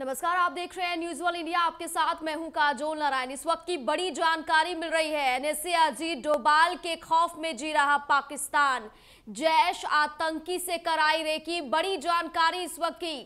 नमस्कार आप देख रहे हैं न्यूज वन इंडिया आपके साथ मैं हूं काजोल नारायण इस वक्त की बड़ी जानकारी मिल रही है एनएसए अजीत डोभाल के खौफ में जी रहा पाकिस्तान जैश आतंकी से कराई रेकी बड़ी जानकारी इस वक्त की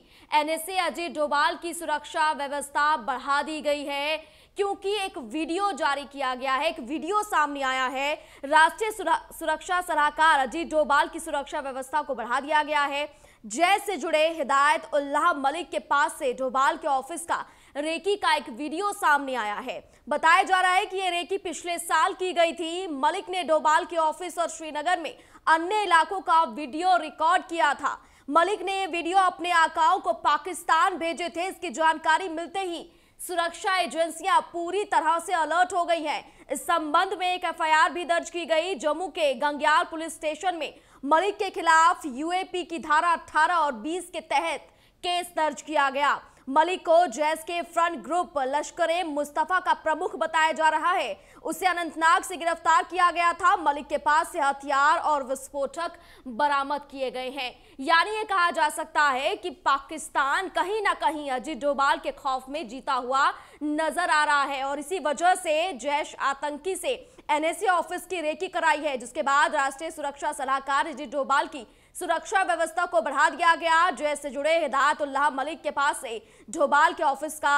एनएसए अजीत डोभाल की सुरक्षा व्यवस्था बढ़ा दी गई है क्योंकि एक वीडियो जारी किया गया है एक वीडियो सामने आया है राष्ट्रीय सुरक्षा सलाहकार अजीत डोभाल की सुरक्षा व्यवस्था को बढ़ा दिया गया है जय से जुड़े हिदायत उल्लाह मलिक के पास से डोभाल के ऑफिस का रेकी का एक वीडियो सामने आया है बताया जा रहा है कि ये रेकी पिछले साल की गई थी मलिक ने डोभाल के ऑफिस और श्रीनगर में अन्य इलाकों का वीडियो रिकॉर्ड किया था मलिक ने ये वीडियो अपने आकाओं को पाकिस्तान भेजे थे इसकी जानकारी मिलते ही सुरक्षा एजेंसियां पूरी तरह से अलर्ट हो गई हैं इस संबंध में एक एफआईआर भी दर्ज की गई जम्मू के गंग्याल पुलिस स्टेशन में मलिक के खिलाफ यूएपी की धारा 18 और 20 के तहत केस दर्ज किया गया मलिक को जैस के फ्रंट ग्रुप लश्कर मुस्तफा का प्रमुख बताया जा रहा है उसे अनंतनाग से गिरफ्तार किया गया था मलिक के पास से हथियार और विस्फोटक बरामद किए गए हैं यानी ये कहा जा सकता है कि पाकिस्तान कहीं ना कहीं अजीत डोभाल के खौफ में जीता हुआ नजर आ रहा है और इसी वजह से जैश आतंकी से एनएसए ऑफिस की रेकी कराई है जिसके बाद राष्ट्रीय सुरक्षा सलाहकार अजीत डोभाल की सुरक्षा व्यवस्था को बढ़ा दिया गया जैसे जुड़े हिदायतुल्लाह मलिक के पास से ढोबाल के ऑफिस का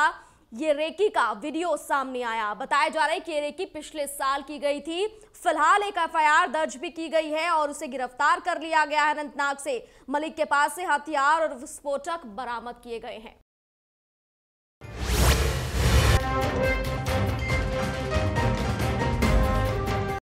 ये रेकी का वीडियो सामने आया बताया जा रहा है कि ये रेकी पिछले साल की गई थी फिलहाल एक एफआईआर दर्ज भी की गई है और उसे गिरफ्तार कर लिया गया है अनंतनाग से मलिक के पास से हथियार और विस्फोटक बरामद किए गए हैं